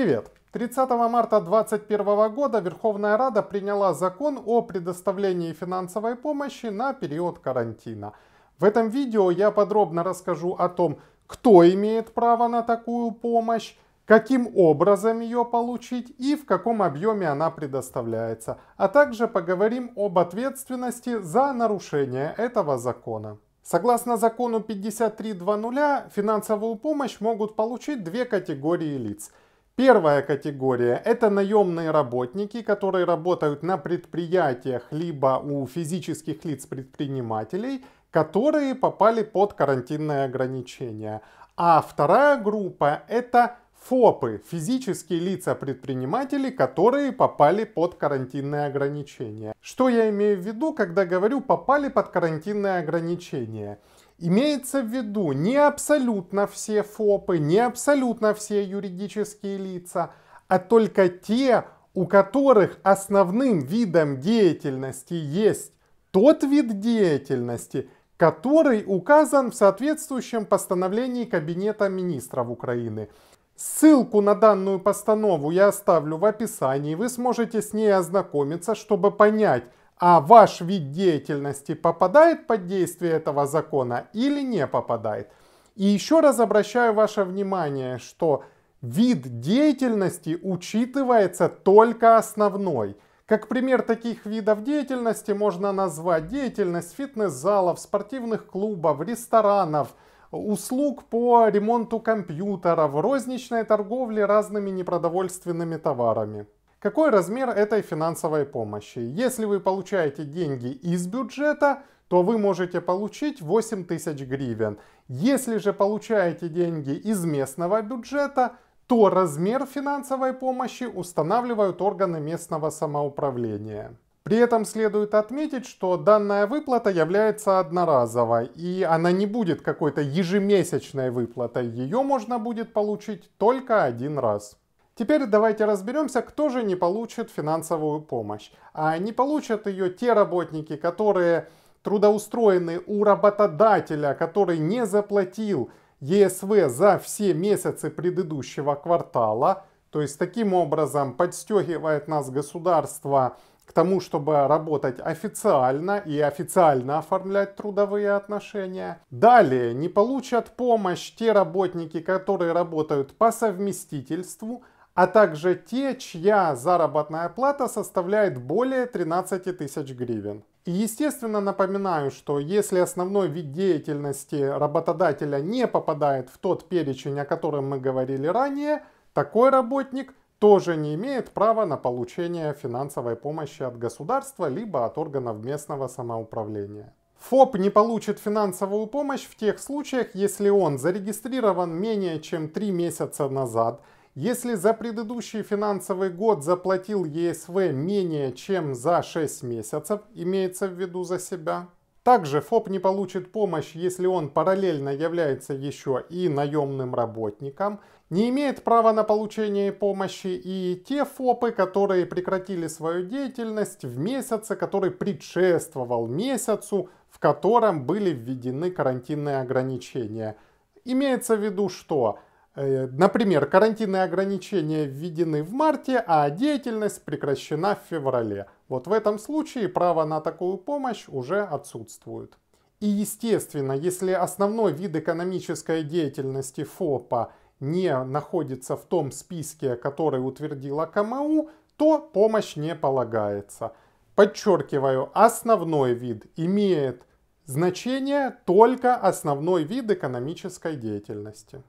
Привет! 30 марта 2021 года Верховная Рада приняла закон о предоставлении финансовой помощи на период карантина. В этом видео я подробно расскажу о том, кто имеет право на такую помощь, каким образом ее получить и в каком объеме она предоставляется, а также поговорим об ответственности за нарушение этого закона. Согласно закону 53.2.0, финансовую помощь могут получить две категории лиц – Первая категория – это наемные работники, которые работают на предприятиях либо у физических лиц-предпринимателей, которые попали под карантинные ограничения. А вторая группа – это ФОПы, физические лица-предприниматели, которые попали под карантинные ограничения. Что я имею в виду, когда говорю «попали под карантинные ограничения»? Имеется в виду не абсолютно все ФОПы, не абсолютно все юридические лица, а только те, у которых основным видом деятельности есть тот вид деятельности, который указан в соответствующем постановлении Кабинета министров Украины. Ссылку на данную постанову я оставлю в описании, вы сможете с ней ознакомиться, чтобы понять, а ваш вид деятельности попадает под действие этого закона или не попадает. И еще раз обращаю ваше внимание, что вид деятельности учитывается только основной. Как пример таких видов деятельности можно назвать деятельность фитнес-залов, спортивных клубов, ресторанов, услуг по ремонту компьютеров, розничной торговли разными непродовольственными товарами. Какой размер этой финансовой помощи? Если вы получаете деньги из бюджета, то вы можете получить 8 тысяч гривен. Если же получаете деньги из местного бюджета, то размер финансовой помощи устанавливают органы местного самоуправления. При этом следует отметить, что данная выплата является одноразовой, и она не будет какой-то ежемесячной выплатой, ее можно будет получить только один раз. Теперь давайте разберемся, кто же не получит финансовую помощь. А не получат ее те работники, которые трудоустроены у работодателя, который не заплатил ЕСВ за все месяцы предыдущего квартала. То есть таким образом подстегивает нас государство к тому, чтобы работать официально и официально оформлять трудовые отношения. Далее не получат помощь те работники, которые работают по совместительству, а также те, чья заработная плата составляет более 13 тысяч гривен. И естественно напоминаю, что если основной вид деятельности работодателя не попадает в тот перечень, о котором мы говорили ранее, такой работник тоже не имеет права на получение финансовой помощи от государства либо от органов местного самоуправления. ФОП не получит финансовую помощь в тех случаях, если он зарегистрирован менее чем 3 месяца назад – если за предыдущий финансовый год заплатил ЕСВ менее чем за 6 месяцев, имеется в виду за себя, также ФОП не получит помощь, если он параллельно является еще и наемным работником, не имеет права на получение помощи и те ФОПы, которые прекратили свою деятельность в месяце, который предшествовал месяцу, в котором были введены карантинные ограничения. Имеется в виду, что Э, например, карантинные ограничения введены в марте, а деятельность прекращена в феврале. Вот в этом случае право на такую помощь уже отсутствует. И естественно, если основной вид экономической деятельности ФОПа не находится в том списке, который утвердила КМУ, то помощь не полагается. Подчеркиваю, основной вид имеет значение только основной вид экономической деятельности.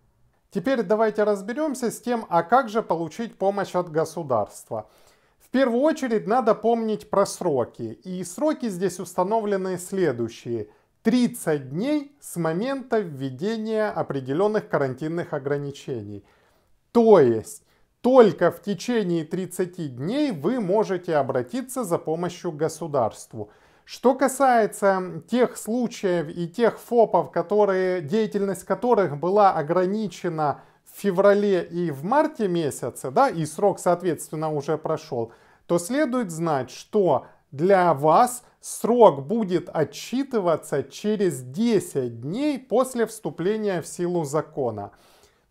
Теперь давайте разберемся с тем, а как же получить помощь от государства. В первую очередь надо помнить про сроки. И сроки здесь установлены следующие. 30 дней с момента введения определенных карантинных ограничений. То есть только в течение 30 дней вы можете обратиться за помощью к государству. Что касается тех случаев и тех ФОПов, которые, деятельность которых была ограничена в феврале и в марте месяце, да, и срок, соответственно, уже прошел, то следует знать, что для вас срок будет отчитываться через 10 дней после вступления в силу закона.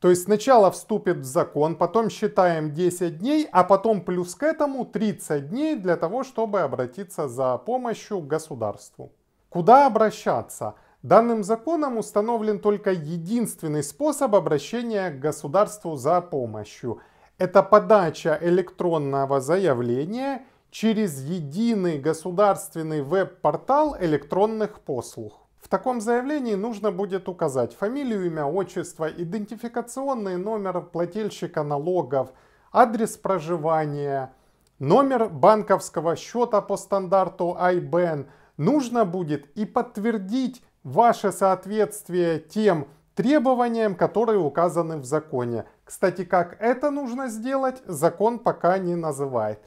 То есть сначала вступит в закон, потом считаем 10 дней, а потом плюс к этому 30 дней для того, чтобы обратиться за помощью к государству. Куда обращаться? Данным законом установлен только единственный способ обращения к государству за помощью. Это подача электронного заявления через единый государственный веб-портал электронных послуг. В таком заявлении нужно будет указать фамилию, имя, отчество, идентификационный номер плательщика налогов, адрес проживания, номер банковского счета по стандарту IBAN. Нужно будет и подтвердить ваше соответствие тем требованиям, которые указаны в законе. Кстати, как это нужно сделать, закон пока не называет.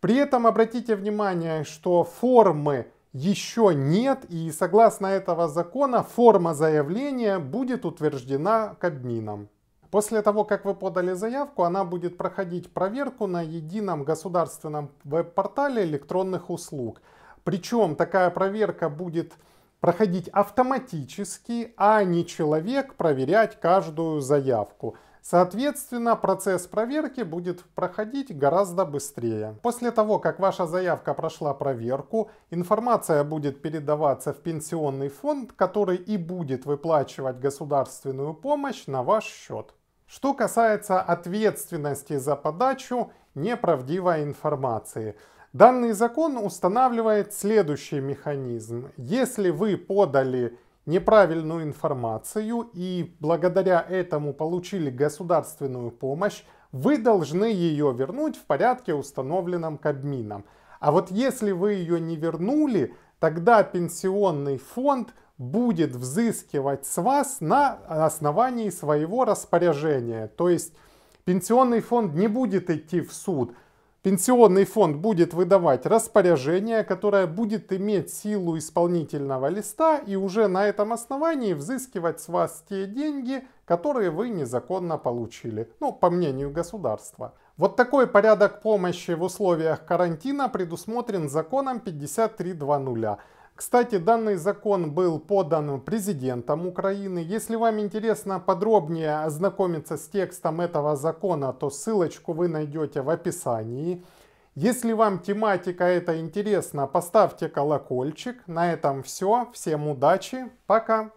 При этом обратите внимание, что формы еще нет, и согласно этого закона форма заявления будет утверждена Кабмином. После того, как вы подали заявку, она будет проходить проверку на едином государственном веб-портале электронных услуг. Причем такая проверка будет проходить автоматически, а не человек проверять каждую заявку. Соответственно, процесс проверки будет проходить гораздо быстрее. После того, как ваша заявка прошла проверку, информация будет передаваться в пенсионный фонд, который и будет выплачивать государственную помощь на ваш счет. Что касается ответственности за подачу неправдивой информации. Данный закон устанавливает следующий механизм. Если вы подали неправильную информацию и благодаря этому получили государственную помощь, вы должны ее вернуть в порядке, установленном Кабмином. А вот если вы ее не вернули, тогда пенсионный фонд будет взыскивать с вас на основании своего распоряжения. То есть пенсионный фонд не будет идти в суд, Пенсионный фонд будет выдавать распоряжение, которое будет иметь силу исполнительного листа и уже на этом основании взыскивать с вас те деньги, которые вы незаконно получили, ну, по мнению государства. Вот такой порядок помощи в условиях карантина предусмотрен законом 53.2.0. Кстати, данный закон был подан президентом Украины. Если вам интересно подробнее ознакомиться с текстом этого закона, то ссылочку вы найдете в описании. Если вам тематика эта интересна, поставьте колокольчик. На этом все. Всем удачи. Пока.